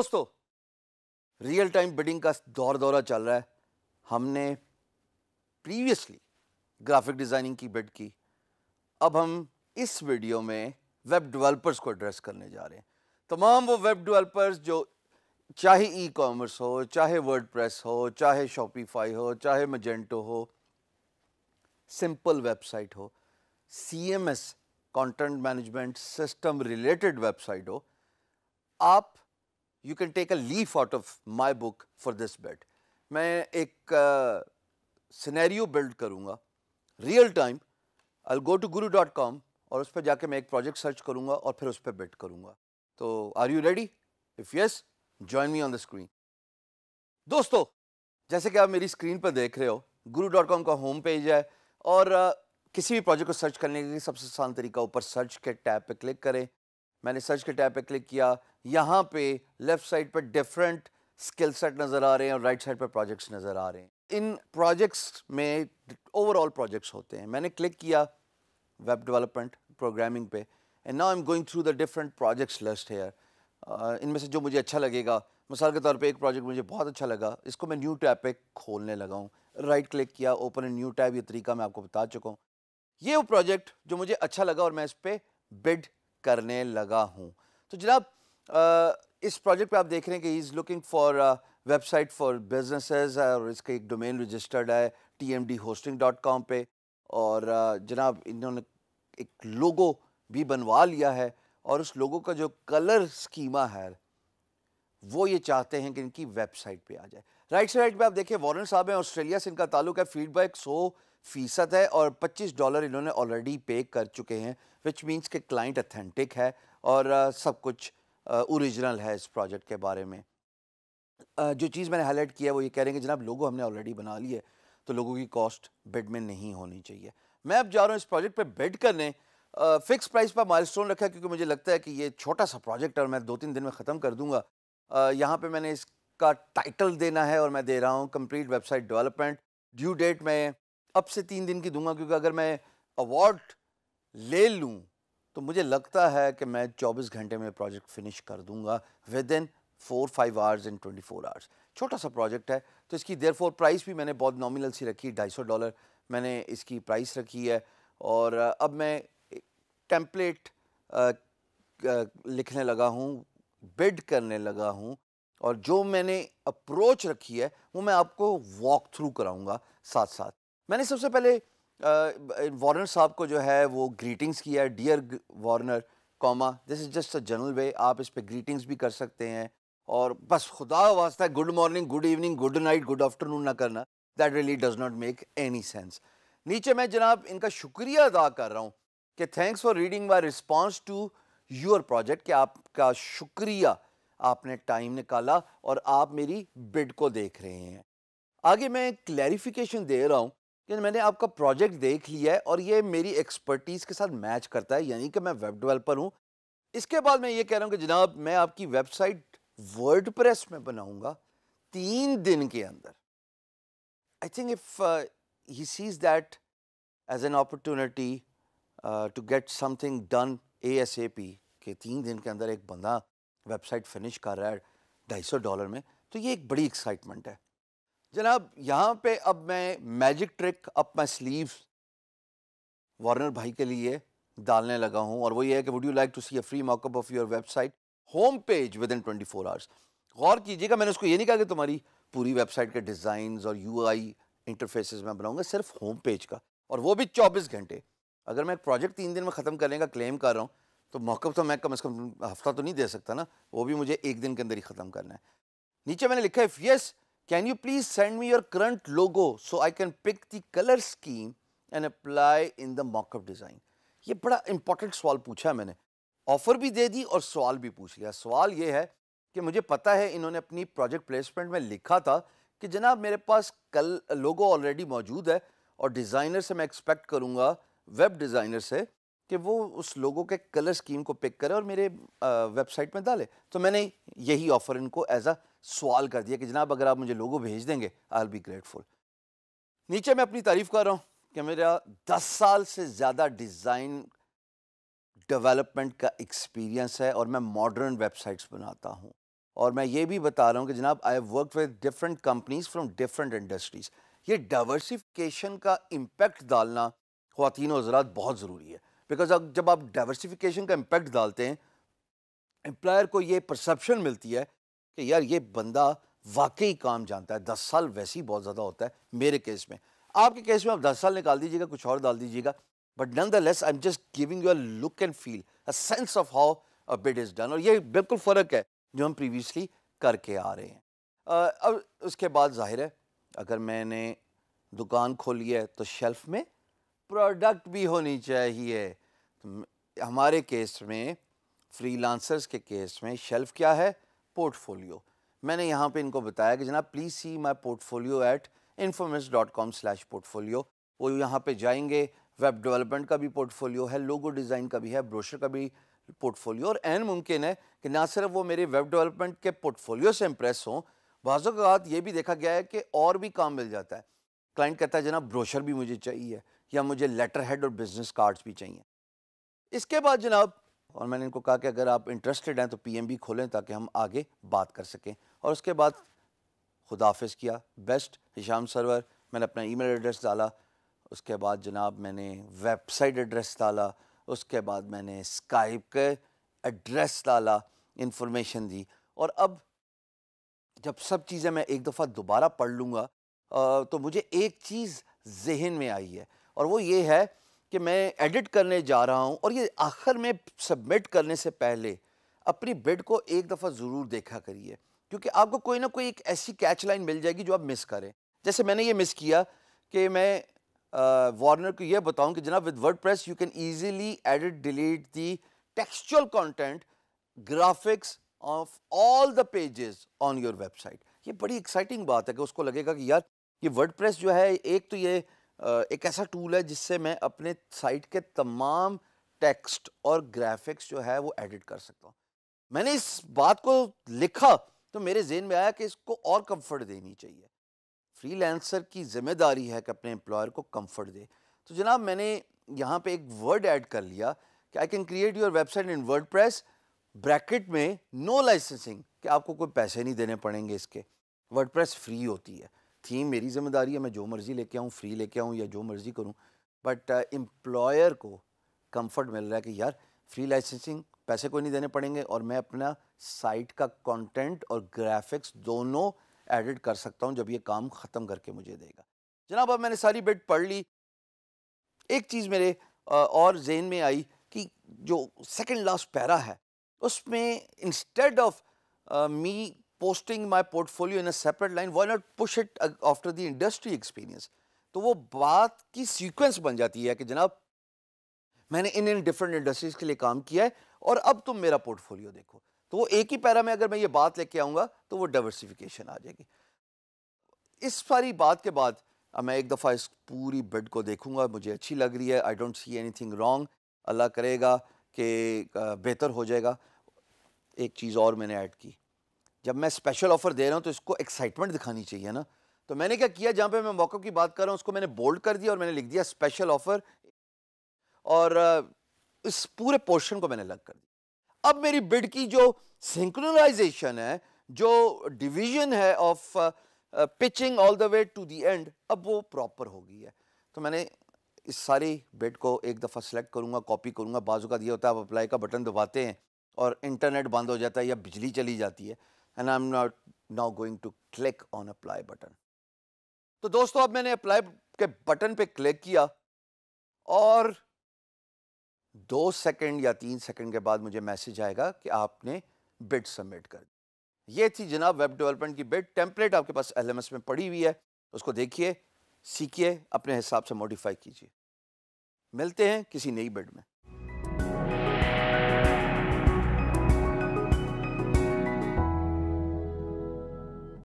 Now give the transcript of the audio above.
दोस्तों real time bidding का दौर दौरा चल रहा है हमने प्रीवियसली ग्राफिक डिज़ाइनिंग की बिड की अब हम इस वीडियो में वेब डेवलपर्स को एड्रेस करने जा रहे हैं तमाम वो वेब डेवलपर्स जो चाहे ई कॉमर्स हो चाहे वर्ड हो चाहे शॉपिफाई हो चाहे मजेंटो हो सिंपल वेबसाइट हो C M S content management system related website हो आप you can take a leaf out of my book for this bid मैं एक सिनेरियो बिल्ड करूँगा real time I go to Guru dot com और उस पर जाके मैं एक प्रोजेक्ट सर्च करूँगा और फिर उस पर बेट करूँगा तो are you ready if yes join me on the screen दोस्तों जैसे कि आप मेरी स्क्रीन पर देख रहे हो गुरु डॉट कॉम का होम पेज है और uh, किसी भी प्रोजेक्ट को सर्च करने के लिए सबसे आसान तरीका ऊपर सर्च के टैब पर क्लिक करें मैंने सर्च के टैब पे क्लिक किया यहाँ पे लेफ़्ट साइड पर डिफरेंट स्किल सेट नज़र आ रहे हैं और राइट साइड पर प्रोजेक्ट्स नज़र आ रहे हैं इन प्रोजेक्ट्स में ओवरऑल प्रोजेक्ट्स होते हैं मैंने क्लिक किया वेब डेवलपमेंट प्रोग्रामिंग पे and now I am going through the different projects list here इनमें से जो मुझे अच्छा लगेगा मिसाल के तौर पे एक प्रोजेक्ट मुझे बहुत अच्छा लगा इसको मैं न्यू टैब पे खोलने लगा हूँ राइट क्लिक किया ओपन एंड न्यू टैब ये तरीका मैं आपको बता चुका हूँ ये वो प्रोजेक्ट जो मुझे अच्छा लगा और मैं इस पर बिड करने लगा हूँ तो जनाब इस प्रोजेक्ट पे आप देख रहे हैं कि is looking for website for businesses और इसका एक डोमेन रजिस्टर्ड है टी होस्टिंग डॉट कॉम पर और जनाब इन्होंने एक लोगो भी बनवा लिया है और उस लोगों का जो कलर स्कीमा है वो ये चाहते हैं कि इनकी वेबसाइट पे आ जाए राइट साइड पे आप देखिए वॉरन साहब हैं ऑस्ट्रेलिया से इनका ताल्लुक है फीडबैक सो फ़ीसद है और 25 डॉलर इन्होंने ऑलरेडी पे कर चुके हैं विच मीन्स के क्लाइंट अथेंटिक है और सब कुछ ओरिजिनल है इस प्रोजेक्ट के बारे में जो चीज़ मैंने हाईलाइट किया वो ये कह रहे हैं कि जनाब लोगो हमने ऑलरेडी बना लिए तो लोगों की कॉस्ट बेड में नहीं होनी चाहिए मैं अब जा रहा हूँ इस प्रोजेक्ट पर बेड करने फिक्स प्राइस पर माइल रखा क्योंकि मुझे लगता है कि ये छोटा सा प्रोजेक्ट है और मैं दो तीन दिन में ख़त्म कर दूँगा यहाँ पर मैंने इसका टाइटल देना है और मैं दे रहा हूँ complete website development due date मैं अब से तीन दिन की दूंगा क्योंकि अगर मैं अवार्ड ले लूँ तो मुझे लगता है कि मैं 24 घंटे में प्रोजेक्ट फिनिश कर दूंगा within four five hours in 24 hours छोटा सा प्रोजेक्ट है तो इसकी देर फोर प्राइस भी मैंने बहुत नॉमिनल सी रखी ढाई सौ डॉलर मैंने इसकी प्राइस रखी है और अब मैं टेम्पलेट लिखने लगा हूँ बिड करने लगा हूँ और जो मैंने अप्रोच रखी है वो मैं आपको वॉक थ्रू कराऊंगा साथ साथ मैंने सबसे पहले वार्नर साहब को जो है वो ग्रीटिंग्स किया dear Warner comma this is just a general way आप इस पर ग्रीटिंग्स भी कर सकते हैं और बस खुदा वास्ता है good morning good evening good night good afternoon ना करना that really does not make any sense नीचे मैं जनाब इनका शुक्रिया अदा कर रहा हूँ कि thanks for reading my response to your project कि आपका शुक्रिया आपने टाइम निकाला और आप मेरी बिड को देख रहे हैं आगे मैं क्लैरिफिकेशन दे रहा हूँ कि मैंने आपका प्रोजेक्ट देख लिया है और ये मेरी एक्सपर्टीज़ के साथ मैच करता है यानी कि मैं वेब डेवलपर हूँ इसके बाद मैं ये कह रहा हूँ कि जनाब मैं आपकी वेबसाइट वर्ड प्रेस में बनाऊंगा तीन दिन के अंदर I think if he sees that as an opportunity to get something done A S A P के तीन दिन के अंदर एक बंदा वेबसाइट फिनिश कर रहा है ढाई सौ डॉलर में तो ये एक बड़ी एक्साइटमेंट है जनाब यहाँ पे अब मैं magic trick up my sleeve Warner भाई के लिए डालने लगा हूँ और वो ये है कि would you like to see a free mockup of your website home page within twenty four hours गौर कीजिएगा मैंने उसको ये नहीं कहा कि तुम्हारी पूरी वेबसाइट के डिज़ाइन और यू आई इंटरफेसेस मैं बनाऊँगा सिर्फ होम पेज का और वो भी चौबीस घंटे अगर मैं एक प्रोजेक्ट तीन दिन में ख़त्म करने का क्लेम कर रहा हूँ तो मौक़ तो मैं कम अज़ कम हफ्ता तो नहीं दे सकता ना वो भी मुझे एक दिन के अंदर ही ख़त्म करना है नीचे मैंने लिखा है if yes Can you please send me your current logo so I can pick the color scheme and apply in the mock-up design? ये बड़ा important सवाल पूछा मैंने ऑफ़र भी दे दी और सवाल भी पूछ लिया सवाल ये है कि मुझे पता है इन्होंने अपनी प्रोजेक्ट प्लेसमेंट में लिखा था कि जनाब मेरे पास कल लोगो ऑलरेडी मौजूद है और डिज़ाइनर से मैं एक्सपेक्ट करूँगा वेब डिज़ाइनर से कि वो उस लोगों के कलर स्कीम को पिक करे और मेरे वेबसाइट में डाले तो मैंने यही ऑफ़र इनको एज अ सवाल कर दिया कि जनाब अगर आप मुझे लोगो भेज देंगे आई एल बी ग्रेटफुल नीचे मैं अपनी तारीफ़ कर रहा हूँ कि मेरा दस साल से ज़्यादा डिज़ाइन डेवलपमेंट का एक्सपीरियंस है और मैं मॉडर्न वेबसाइट्स बनाता हूँ और मैं ये भी बता रहा हूँ कि जनाब I have work with different companies from different industries ये डाइवर्सिफिकेशन का इम्पेक्ट डालना खातिन और बहुत ज़रूरी है बिकॉज अब जब आप डाइवर्सिफिकेशन का इम्पेक्ट डालते हैं एम्प्लॉयर को ये परसेप्शन मिलती है कि यार ये बंदा वाकई काम जानता है दस साल वैसे ही बहुत ज़्यादा होता है मेरे केस में आपके केस में आप दस साल निकाल दीजिएगा कुछ और डाल दीजिएगा but nonetheless I am just giving your look and feel a sense of how a bid is done और ये बिल्कुल फ़र्क है जो हम प्रीवियसली करके आ रहे हैं अब उसके बाद जाहिर है अगर मैंने दुकान खोली है तो शेल्फ में प्रोडक्ट भी होनी चाहिए तो हमारे केस में फ्रीलांसर्स के केस में शेल्फ क्या है पोर्टफोलियो मैंने यहाँ पे इनको बताया कि जनाब please see my portfolio at Infomis dot com slash portfolio वो यहाँ पे जाएंगे वेब डेवलपमेंट का भी पोर्टफोलियो है लोगो डिज़ाइन का भी है ब्रोशर का भी पोर्टफोलियो और एन मुमकिन है कि ना सिर्फ वो मेरे वेब डेवलपमेंट के पोर्टफोलियो से इम्प्रेस हों के बाद ये भी देखा गया है कि और भी काम मिल जाता है क्लाइंट कहता है जनाब ब्रोशर भी मुझे चाहिए या मुझे लेटर हेड और बिजनेस कार्ड्स भी चाहिए इसके बाद जनाब और मैंने इनको कहा कि अगर आप इंटरेस्टेड हैं तो बी खोलें ताकि हम आगे बात कर सकें और उसके बाद खुदाफिज किया बेस्ट हिशाम सरवर मैंने अपना मेल एड्रेस डाला उसके बाद जनाब मैंने वेबसाइट एड्रेस डाला उसके बाद मैंने स्काइप के एड्रेस डाला इंफॉर्मेशन दी और अब जब सब चीज़ें मैं एक दफ़ा दोबारा पढ़ लूँगा तो मुझे एक चीज़ जहन में आई है और वो ये है कि मैं एडिट करने जा रहा हूँ और ये आखिर में सबमिट करने से पहले अपनी बिड को एक दफ़ा ज़रूर देखा करिए क्योंकि आपको कोई ना कोई एक ऐसी कैच लाइन मिल जाएगी जो आप मिस करें जैसे मैंने ये मिस किया कि मैं वार्नर को ये बताऊं कि जनाब with WordPress you can easily edit delete the textual content graphics of all the pages on your website ये बड़ी एक्साइटिंग बात है कि उसको लगेगा कि यार ये वर्ड जो है एक तो ये एक ऐसा टूल है जिससे मैं अपने साइट के तमाम टेक्स्ट और ग्राफिक्स जो है वो एडिट कर सकता हूँ मैंने इस बात को लिखा तो मेरे जेन में आया कि इसको और कंफर्ट देनी चाहिए फ्रीलांसर की जिम्मेदारी है कि अपने एम्प्लॉयर को कंफर्ट दे तो जनाब मैंने यहाँ पे एक वर्ड ऐड कर लिया कि I can create your website in WordPress bracket में नो लाइसेंसिंग कि आपको कोई पैसे नहीं देने पड़ेंगे इसके वर्ड प्रेस फ्री होती है थीम मेरी जिम्मेदारी है मैं जो मर्ज़ी लेके आऊँ फ्री लेके आऊँ या जो मर्ज़ी करूँ बट एम्प्लॉयर को कंफर्ट मिल रहा है कि यार फ्री लाइसेंसिंग पैसे कोई नहीं देने पड़ेंगे और मैं अपना साइट का कंटेंट और ग्राफिक्स दोनों एडिट कर सकता हूँ जब ये काम ख़त्म करके मुझे देगा जनाब अब मैंने सारी बेट पढ़ ली एक चीज़ मेरे और जेन में आई कि जो सेकंड लास्ट पैरा है उसमें instead of me posting my portfolio in a separate line why not push it after the industry experience तो वो बात की सीक्वेंस बन जाती है कि जनाब मैंने इन इन डिफरेंट इंडस्ट्रीज के लिए काम किया है और अब तुम मेरा पोर्टफोलियो देखो तो वो एक ही पैरा में अगर मैं ये बात लेके आऊँगा तो वो डाइवर्सिफिकेशन आ जाएगी इस सारी बात के बाद मैं एक दफ़ा इस पूरी बेड को देखूंगा मुझे अच्छी लग रही है I don't see anything wrong अल्लाह करेगा कि बेहतर हो जाएगा एक चीज़ और मैंने ऐड की जब मैं स्पेशल ऑफर दे रहा हूँ तो इसको एक्साइटमेंट दिखानी चाहिए ना तो मैंने क्या किया जहाँ पे मैं मौकों की बात कर रहा हूँ उसको मैंने बोल्ड कर दिया और मैंने लिख दिया स्पेशल ऑफर और इस पूरे पोर्शन को मैंने अलग कर दिया अब मेरी बिड की जो सिंक्रोनाइजेशन है जो डिवीजन है of pitching all the way to the end अब वो प्रॉपर हो गई है तो मैंने इस सारी बिड को एक दफ़ा सेलेक्ट करूँगा कॉपी करूँगा बाजू का दिया होता है आप अप्लाई का बटन दबाते हैं और इंटरनेट बंद हो जाता है या बिजली चली जाती है and I'm not now going to click on apply button. तो दोस्तों अब मैंने अप्लाई के बटन पे क्लिक किया और दो second या तीन second के बाद मुझे मैसेज आएगा कि आपने बिड सबमिट कर दी ये थी जनाब वेब डेवलपमेंट की बिड टेम्पलेट आपके पास एस में पड़ी हुई है उसको देखिए सीखिए अपने हिसाब से मॉडिफाई कीजिए मिलते हैं किसी नई बिड में